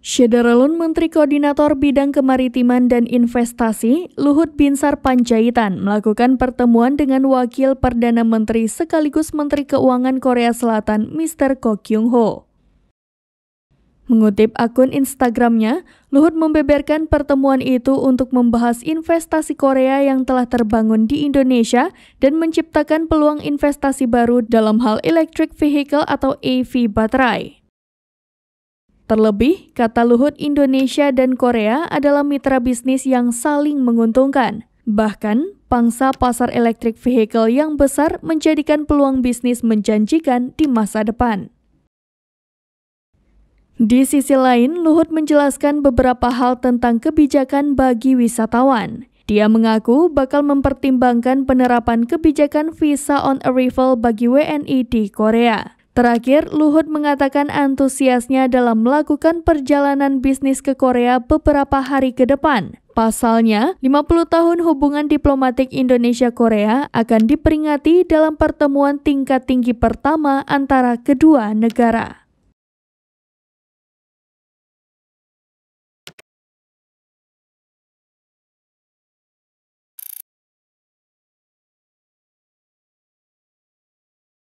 Syederalun Menteri Koordinator Bidang Kemaritiman dan Investasi Luhut Binsar Panjaitan melakukan pertemuan dengan Wakil Perdana Menteri sekaligus Menteri Keuangan Korea Selatan Mr. Ko Kyung Ho. Mengutip akun Instagramnya, Luhut membeberkan pertemuan itu untuk membahas investasi Korea yang telah terbangun di Indonesia dan menciptakan peluang investasi baru dalam hal electric vehicle atau EV baterai. Terlebih, kata Luhut Indonesia dan Korea adalah mitra bisnis yang saling menguntungkan. Bahkan, pangsa pasar elektrik vehicle yang besar menjadikan peluang bisnis menjanjikan di masa depan. Di sisi lain, Luhut menjelaskan beberapa hal tentang kebijakan bagi wisatawan. Dia mengaku bakal mempertimbangkan penerapan kebijakan visa on arrival bagi WNI di Korea. Terakhir, Luhut mengatakan antusiasnya dalam melakukan perjalanan bisnis ke Korea beberapa hari ke depan. Pasalnya, 50 tahun hubungan diplomatik Indonesia-Korea akan diperingati dalam pertemuan tingkat tinggi pertama antara kedua negara.